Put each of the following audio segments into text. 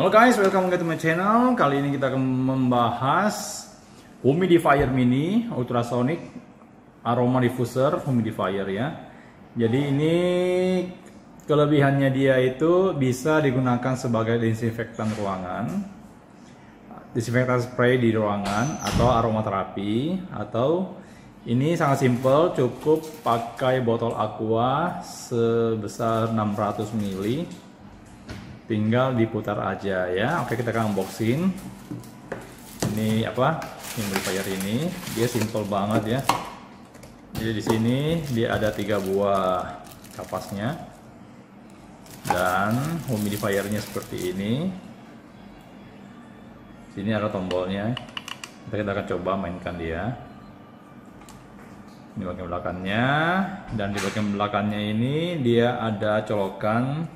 Halo guys, welcome back to my channel. Kali ini kita akan membahas humidifier mini ultrasonic aroma diffuser humidifier ya. Jadi ini kelebihannya dia itu bisa digunakan sebagai desinfektan ruangan, desinfektan spray di ruangan atau aromaterapi atau ini sangat simpel, cukup pakai botol aqua sebesar 600 ml tinggal diputar aja ya oke kita akan unboxing ini apa humidifier ini dia simple banget ya jadi di sini dia ada tiga buah kapasnya dan humidifiernya seperti ini sini ada tombolnya kita, kita akan coba mainkan dia Ini bagian belakangnya dan di bagian belakangnya ini dia ada colokan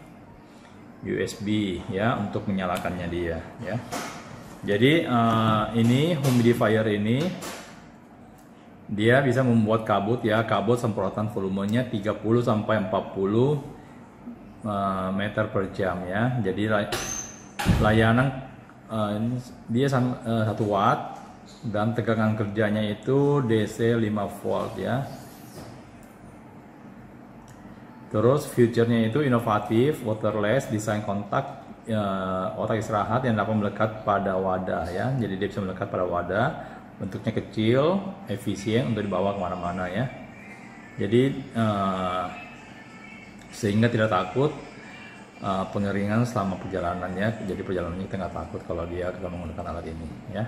USB ya untuk menyalakannya dia ya. Jadi uh, ini humidifier ini dia bisa membuat kabut ya kabut semprotan volumenya 30 sampai 40 uh, eh, meter per jam ya. Jadi layanan uh, dia satu uh, watt dan tegangan kerjanya itu DC 5 volt ya Terus future-nya itu inovatif, waterless, desain kontak, e, otak istirahat yang dapat melekat pada wadah ya. Jadi dia bisa melekat pada wadah, bentuknya kecil, efisien untuk dibawa kemana-mana ya. Jadi e, sehingga tidak takut e, pengeringan selama perjalanannya. Jadi perjalanannya kita nggak takut kalau dia akan menggunakan alat ini ya.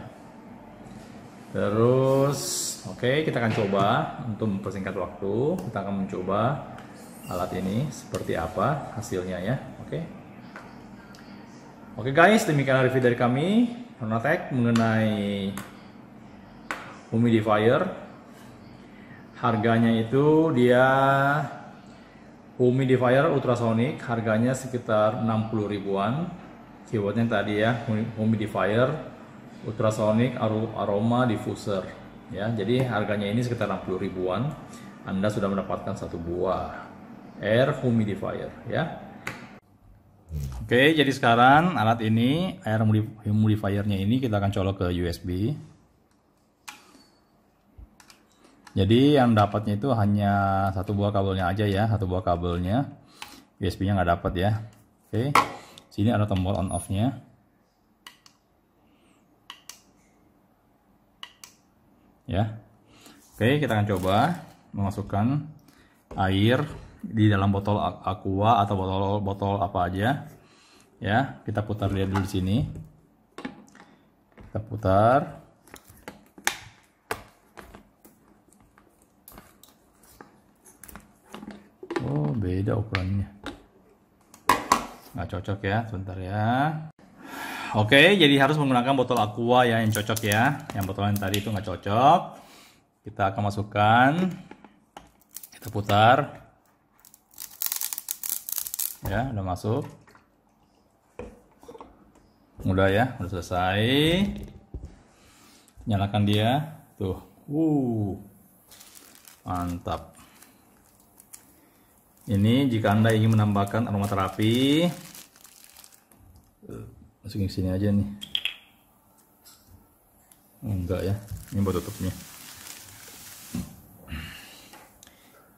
Terus, oke okay, kita akan coba untuk mempersingkat waktu. Kita akan mencoba alat ini seperti apa hasilnya ya. Oke. Okay. Oke okay guys, demikian review dari kami Ronatech mengenai humidifier. Harganya itu dia humidifier ultrasonic harganya sekitar 60 ribuan. Keywordnya tadi ya humidifier ultrasonic aroma diffuser ya. Jadi harganya ini sekitar 60 ribuan. Anda sudah mendapatkan satu buah air humidifier ya. Oke, jadi sekarang alat ini air humidifiernya ini kita akan colok ke USB. Jadi yang dapatnya itu hanya satu buah kabelnya aja ya, satu buah kabelnya. USB-nya nggak dapat ya. Oke, sini ada tombol on off-nya. Ya, oke kita akan coba memasukkan air di dalam botol aqua atau botol botol apa aja ya kita putar dia dulu di sini kita putar oh beda ukurannya nggak cocok ya sebentar ya oke jadi harus menggunakan botol aqua ya yang cocok ya yang botol yang tadi itu nggak cocok kita akan masukkan kita putar ya udah masuk udah ya udah selesai nyalakan dia tuh uh mantap ini jika anda ingin menambahkan aroma terapi eh, masukin sini aja nih enggak ya ini buat tutupnya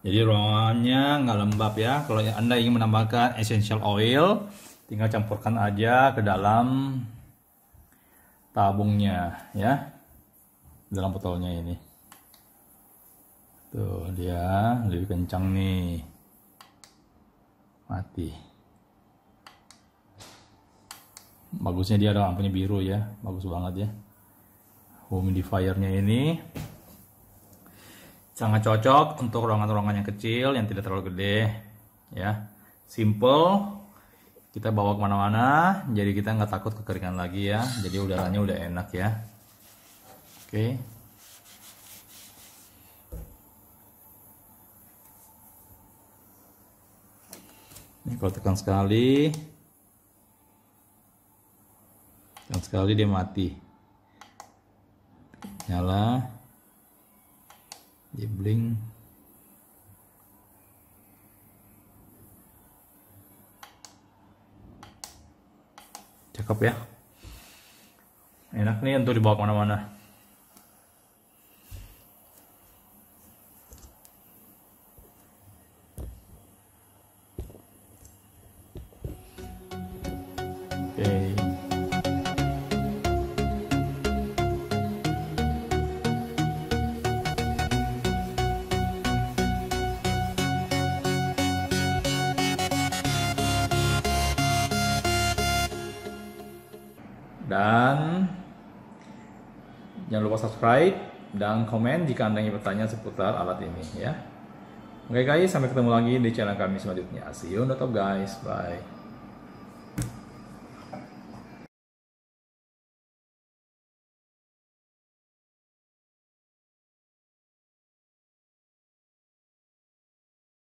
Jadi ruangannya nggak lembab ya. Kalau Anda ingin menambahkan essential oil, tinggal campurkan aja ke dalam tabungnya ya. Dalam botolnya ini. Tuh, dia lebih kencang nih. Mati. Bagusnya dia ada lampunya biru ya. Bagus banget ya. Humidifiernya ini sangat cocok untuk ruangan-ruangan yang kecil yang tidak terlalu gede ya simple kita bawa kemana-mana jadi kita nggak takut kekeringan lagi ya jadi udaranya udah enak ya oke ini kalau tekan sekali tekan sekali dia mati nyala di bling cakep ya enak nih untuk dibawa kemana-mana Dan jangan lupa subscribe dan komen jika Anda ingin bertanya seputar alat ini ya. Oke guys, sampai ketemu lagi di channel kami selanjutnya. See you on the top guys. Bye.